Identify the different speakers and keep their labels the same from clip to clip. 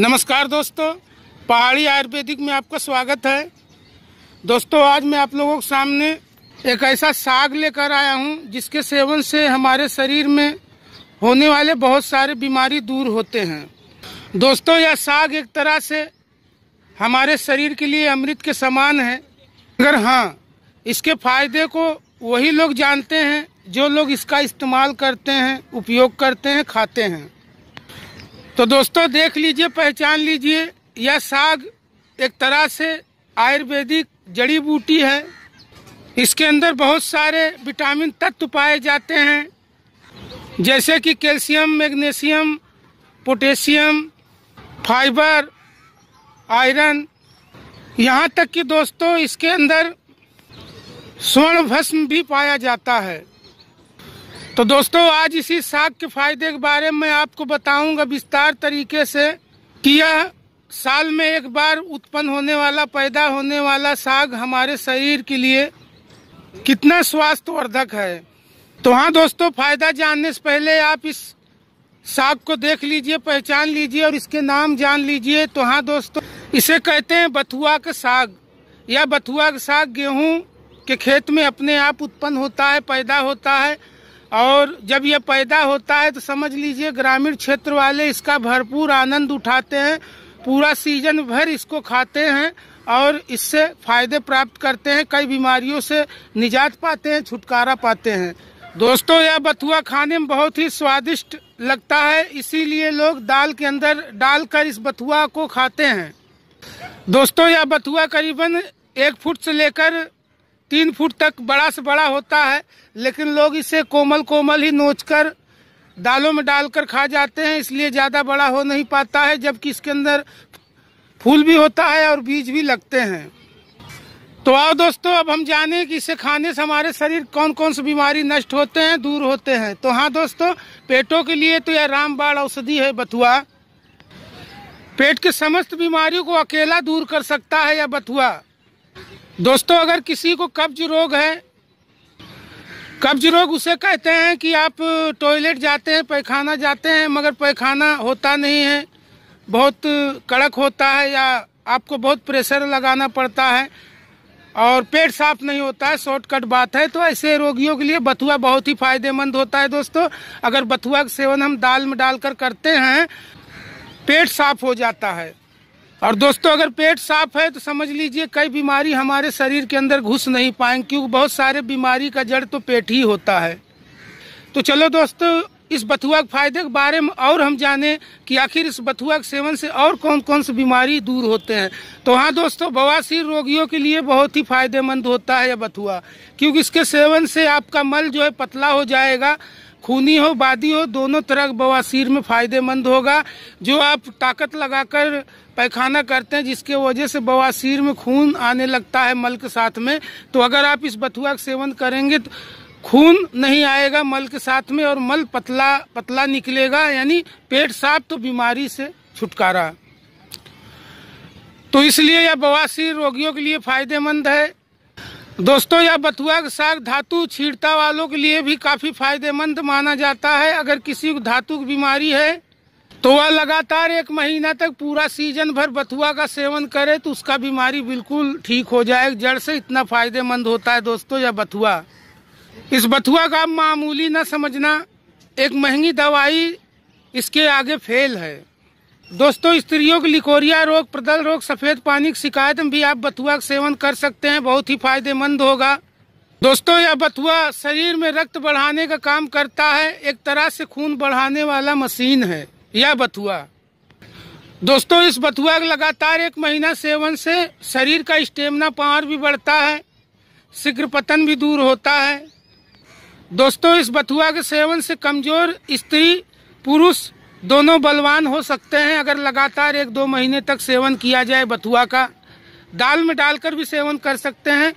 Speaker 1: नमस्कार दोस्तों पहाड़ी आयुर्वेदिक में आपका स्वागत है दोस्तों आज मैं आप लोगों के सामने एक ऐसा साग लेकर आया हूं जिसके सेवन से हमारे शरीर में होने वाले बहुत सारे बीमारी दूर होते हैं दोस्तों यह साग एक तरह से हमारे शरीर के लिए अमृत के समान है अगर हाँ इसके फायदे को वही लोग जानते हैं जो लोग इसका इस्तेमाल करते हैं उपयोग करते हैं खाते हैं तो दोस्तों देख लीजिए पहचान लीजिए यह साग एक तरह से आयुर्वेदिक जड़ी बूटी है इसके अंदर बहुत सारे विटामिन तत्व पाए जाते हैं जैसे कि calcium magnesium potassium fibre iron यहाँ तक कि दोस्तों इसके अंदर स्वर्ण भस्म भी पाया जाता है तो दोस्तों आज इसी साग के फायदे के बारे में आपको बताऊंगा विस्तार तरीके से कि यह साल में एक बार उत्पन्न होने वाला पैदा होने वाला साग हमारे शरीर के लिए कितना स्वास्थ्यवर्धक है तो हाँ दोस्तों फायदा जानने से पहले आप इस साग को देख लीजिए पहचान लीजिए और इसके नाम जान लीजिए तो हाँ दोस्तों इसे कहते हैं बथुआ का साग या बथुआ का साग गेहूं के खेत में अपने आप उत्पन्न होता है पैदा होता है और जब ये पैदा होता है तो समझ लीजिए ग्रामीण क्षेत्र वाले इसका भरपूर आनंद उठाते हैं पूरा सीजन भर इसको खाते हैं और इससे फायदे प्राप्त करते हैं कई बीमारियों से निजात पाते हैं छुटकारा पाते हैं दोस्तों यह बथुआ खाने में बहुत ही स्वादिष्ट लगता है इसीलिए लोग दाल के अंदर डालकर इस बथुआ को खाते हैं दोस्तों यह बथुआ करीबन एक फुट से लेकर तीन फुट तक बड़ा से बड़ा होता है लेकिन लोग इसे कोमल कोमल ही नोचकर दालों में डालकर खा जाते हैं इसलिए ज़्यादा बड़ा हो नहीं पाता है जबकि इसके अंदर फूल भी होता है और बीज भी लगते हैं तो आओ दोस्तों अब हम जाने कि इसे खाने से हमारे शरीर कौन कौन सी बीमारी नष्ट होते हैं दूर होते हैं तो हाँ दोस्तों पेटों के लिए तो यह रामबाण औषधि है बथुआ पेट के समस्त बीमारियों को अकेला दूर कर सकता है यह बथुआ दोस्तों अगर किसी को कब्ज रोग है कब्ज रोग उसे कहते हैं कि आप टॉयलेट जाते हैं पैखाना जाते हैं मगर पैखाना होता नहीं है बहुत कड़क होता है या आपको बहुत प्रेशर लगाना पड़ता है और पेट साफ नहीं होता है शॉर्टकट बात है तो ऐसे रोगियों के लिए बथुआ बहुत ही फायदेमंद होता है दोस्तों अगर बथुआ का सेवन हम दाल में डालकर करते हैं पेट साफ हो जाता है और दोस्तों अगर पेट साफ है तो समझ लीजिए कई बीमारी हमारे शरीर के अंदर घुस नहीं पाएंगे क्योंकि बहुत सारे बीमारी का जड़ तो पेट ही होता है तो चलो दोस्तों इस बथुआ के फायदे के बारे में और हम जाने कि आखिर इस बथुआ के सेवन से और कौन कौन सी बीमारी दूर होते हैं तो हाँ दोस्तों बवासीर रोगियों के लिए बहुत ही फायदेमंद होता है यह बथुआ क्योंकि इसके सेवन से आपका मल जो है पतला हो जाएगा खूनी हो बादी हो दोनों तरह बवासीर में फायदेमंद होगा जो आप ताकत लगाकर पैखाना करते हैं जिसके वजह से बवासीर में खून आने लगता है मल के साथ में तो अगर आप इस बथुआ का सेवन करेंगे तो खून नहीं आएगा मल के साथ में और मल पतला पतला निकलेगा यानी पेट साफ तो बीमारी से छुटकारा तो इसलिए यह बवासीर रोगियों के लिए फायदेमंद है दोस्तों यह बथुआ का साग धातु छीड़ता वालों के लिए भी काफी फायदेमंद माना जाता है अगर किसी को धातु की बीमारी है तो वह लगातार एक महीना तक पूरा सीजन भर बथुआ का सेवन करे तो उसका बीमारी बिल्कुल ठीक हो जाए जड़ से इतना फायदेमंद होता है दोस्तों यह बथुआ इस बथुआ का मामूली न समझना एक महंगी दवाई इसके आगे फेल है दोस्तों स्त्रियों की लिकोरिया रोग प्रदल रोग सफेद पानी की शिकायत में भी आप बथुआ का सेवन कर सकते हैं बहुत ही फायदेमंद होगा दोस्तों यह बथुआ शरीर में रक्त बढ़ाने का काम करता है एक तरह से खून बढ़ाने वाला मशीन है यह बथुआ दोस्तों इस बथुआ का लगातार एक महीना सेवन से शरीर का स्टेमिना पावर भी बढ़ता है शीघ्र पतन भी दूर होता है दोस्तों इस बथुआ के सेवन से कमजोर स्त्री पुरुष दोनों बलवान हो सकते हैं अगर लगातार एक दो महीने तक सेवन किया जाए बथुआ का दाल में डालकर भी सेवन कर सकते हैं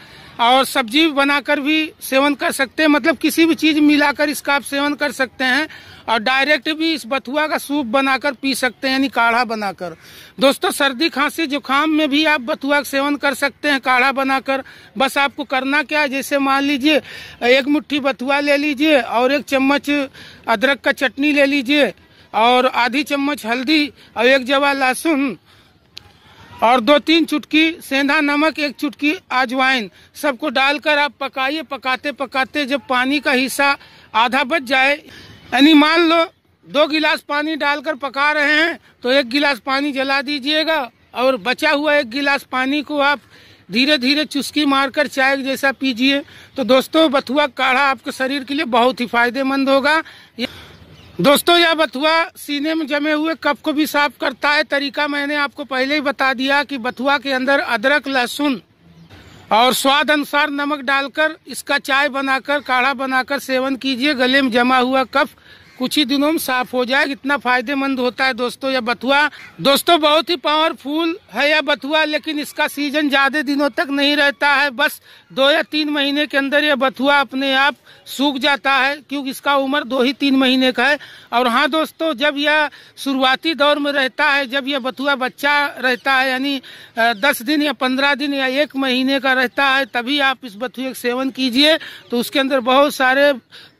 Speaker 1: और सब्जी बनाकर भी सेवन कर सकते हैं मतलब किसी भी चीज मिलाकर इसका आप सेवन कर सकते हैं और डायरेक्ट भी इस बथुआ का सूप बनाकर पी सकते हैं यानी काढ़ा बनाकर दोस्तों सर्दी खांसी जुकाम में भी आप बथुआ का सेवन कर सकते हैं काढ़ा बनाकर बस आपको करना क्या है जैसे मान लीजिए एक मुट्ठी बथुआ ले लीजिए और एक चम्मच अदरक का चटनी ले लीजिए और आधी चम्मच हल्दी और एक जवा लहसुन और दो तीन चुटकी सेंधा नमक एक चुटकी अजवाइन सबको डालकर आप पकाइए पकाते पकाते जब पानी का हिस्सा आधा बच जाए यानी मान लो दो गिलास पानी डालकर पका रहे हैं तो एक गिलास पानी जला दीजिएगा और बचा हुआ एक गिलास पानी को आप धीरे धीरे चुस्की मारकर चाय जैसा पीजिए तो दोस्तों बथुआ काढ़ा आपके शरीर के लिए बहुत ही फायदेमंद होगा दोस्तों यह बथुआ सीने में जमे हुए कप को भी साफ करता है तरीका मैंने आपको पहले ही बता दिया कि बथुआ के अंदर अदरक लहसुन और स्वाद अनुसार नमक डालकर इसका चाय बनाकर काढ़ा बनाकर सेवन कीजिए गले में जमा हुआ कफ कुछ ही दिनों में साफ हो जाए इतना फायदेमंद होता है दोस्तों यह बथुआ दोस्तों बहुत ही पावरफुल है यह बथुआ लेकिन इसका सीजन ज्यादा दिनों तक नहीं रहता है बस दो या तीन महीने के अंदर यह बथुआ अपने आप सूख जाता है क्योंकि इसका उम्र दो ही तीन महीने का है और हाँ दोस्तों जब यह शुरुआती दौर में रहता है जब यह बथुआ बच्चा रहता है यानी दस दिन या पंद्रह दिन या एक महीने का रहता है तभी आप इस बथुए का सेवन कीजिए तो उसके अंदर बहुत सारे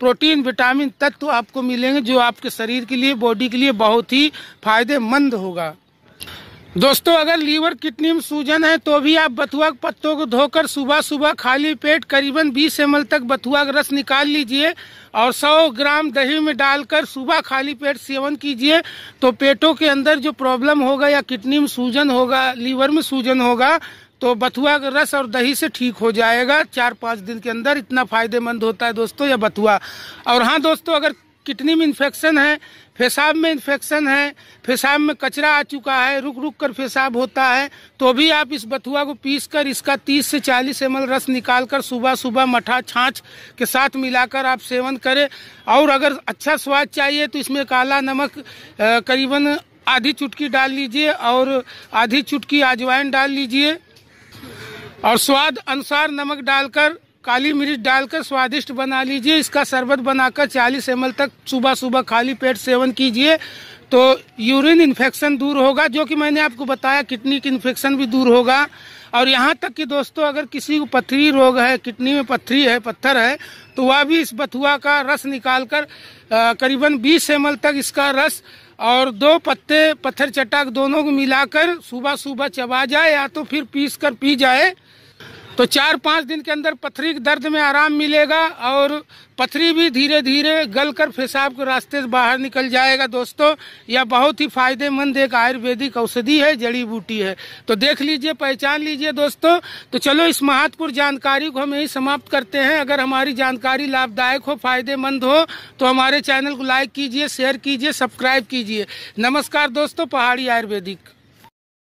Speaker 1: प्रोटीन विटामिन तत्व आपको मिलेंगे जो आपके शरीर के लिए बॉडी के लिए बहुत ही फायदेमंद होगा दोस्तों अगर लीवर किडनी में सूजन है तो भी आप बथुआ के पत्तों को धोकर सुबह सुबह खाली पेट करीबन 20 एम तक बथुआ का रस निकाल लीजिए और 100 ग्राम दही में डालकर सुबह खाली पेट सेवन कीजिए तो पेटों के अंदर जो प्रॉब्लम होगा या किडनी में सूजन होगा लीवर में सूजन होगा तो बथुआ का रस और दही से ठीक हो जाएगा चार पाँच दिन के अंदर इतना फ़ायदेमंद होता है दोस्तों यह बथुआ और हाँ दोस्तों अगर किडनी में इन्फेक्शन है पेशाब में इन्फेक्शन है पेशाब में कचरा आ चुका है रुक रुक कर पेशाब होता है तो भी आप इस बथुआ को पीस कर इसका 30 से 40 एम रस निकाल कर सुबह सुबह मठा छाछ के साथ मिलाकर आप सेवन करें और अगर अच्छा स्वाद चाहिए तो इसमें काला नमक करीबन आधी चुटकी डाल लीजिए और आधी चुटकी अजवाइन डाल लीजिए और स्वाद अनुसार नमक डालकर काली मिर्च डालकर स्वादिष्ट बना लीजिए इसका शरबत बनाकर 40 एम तक सुबह सुबह खाली पेट सेवन कीजिए तो यूरिन इन्फेक्शन दूर होगा जो कि मैंने आपको बताया किडनी की इन्फेक्शन भी दूर होगा और यहाँ तक कि दोस्तों अगर किसी को पथरी रोग है किडनी में पथरी है पत्थर है तो वह भी इस बथुआ का रस निकालकर करीबन 20 एम तक इसका रस और दो पत्ते पत्थर चट्टा दोनों को मिलाकर सुबह सुबह चबा जाए या तो फिर पीस कर पी जाए तो चार पाँच दिन के अंदर पथरी के दर्द में आराम मिलेगा और पथरी भी धीरे धीरे गल कर पेशाब के रास्ते से बाहर निकल जाएगा दोस्तों यह बहुत ही फायदेमंद एक आयुर्वेदिक औषधि है जड़ी बूटी है तो देख लीजिए पहचान लीजिए दोस्तों तो चलो इस महत्वपूर्ण जानकारी को हम यही समाप्त करते हैं अगर हमारी जानकारी लाभदायक हो फायदेमंद हो तो हमारे चैनल को लाइक कीजिए शेयर कीजिए सब्सक्राइब कीजिए नमस्कार दोस्तों पहाड़ी आयुर्वेदिक